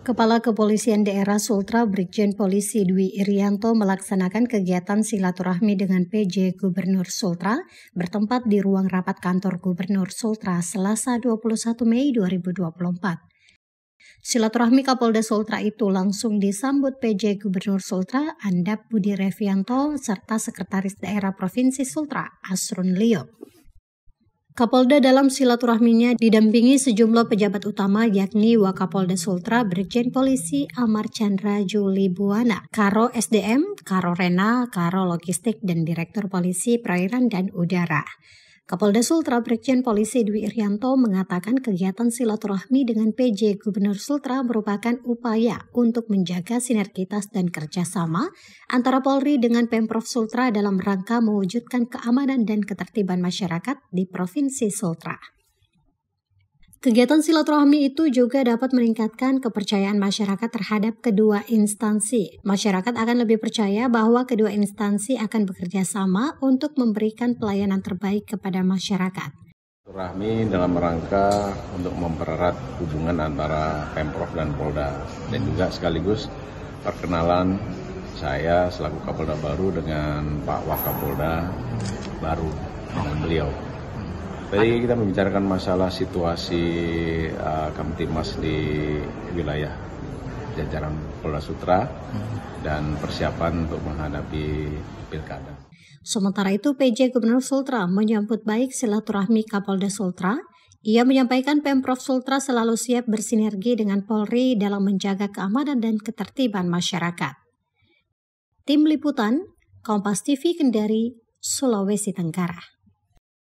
Kepala Kepolisian Daerah Sultra Brigjen Polisi Dwi Irianto melaksanakan kegiatan silaturahmi dengan PJ Gubernur Sultra bertempat di ruang rapat kantor Gubernur Sultra Selasa 21 Mei 2024. Silaturahmi Kapolda Sultra itu langsung disambut PJ Gubernur Sultra Andap Budi Revianto serta Sekretaris Daerah Provinsi Sultra Asrun Liop. Kapolda dalam silaturahminya didampingi sejumlah pejabat utama yakni Wakapolda Sultra Brigjen Polisi Amar Chandra Juli Buana, Karo SDM, Karo Rena, Karo Logistik, dan Direktur Polisi Perairan dan Udara. Kapolda Sultra Brigjen Polisi Dwi Irianto mengatakan kegiatan silaturahmi dengan PJ Gubernur Sultra merupakan upaya untuk menjaga sinergitas dan kerjasama antara Polri dengan Pemprov Sultra dalam rangka mewujudkan keamanan dan ketertiban masyarakat di Provinsi Sultra. Kegiatan silaturahmi itu juga dapat meningkatkan kepercayaan masyarakat terhadap kedua instansi. Masyarakat akan lebih percaya bahwa kedua instansi akan bekerja sama untuk memberikan pelayanan terbaik kepada masyarakat. Rahmi dalam rangka untuk mempererat hubungan antara Pemprov dan Polda dan juga sekaligus perkenalan saya selaku Kapolda baru dengan Pak Wakapolda baru dengan beliau. Tadi kita membicarakan masalah situasi uh, Kamtimas di wilayah jajaran Polda Sutra hmm. dan persiapan untuk menghadapi pilkada. Sementara itu, PJ Gubernur Sultra menyambut baik silaturahmi Kapolda Sultra. Ia menyampaikan Pemprov Sultra selalu siap bersinergi dengan Polri dalam menjaga keamanan dan ketertiban masyarakat. Tim Liputan, Kompas TV Kendari, Sulawesi Tenggara.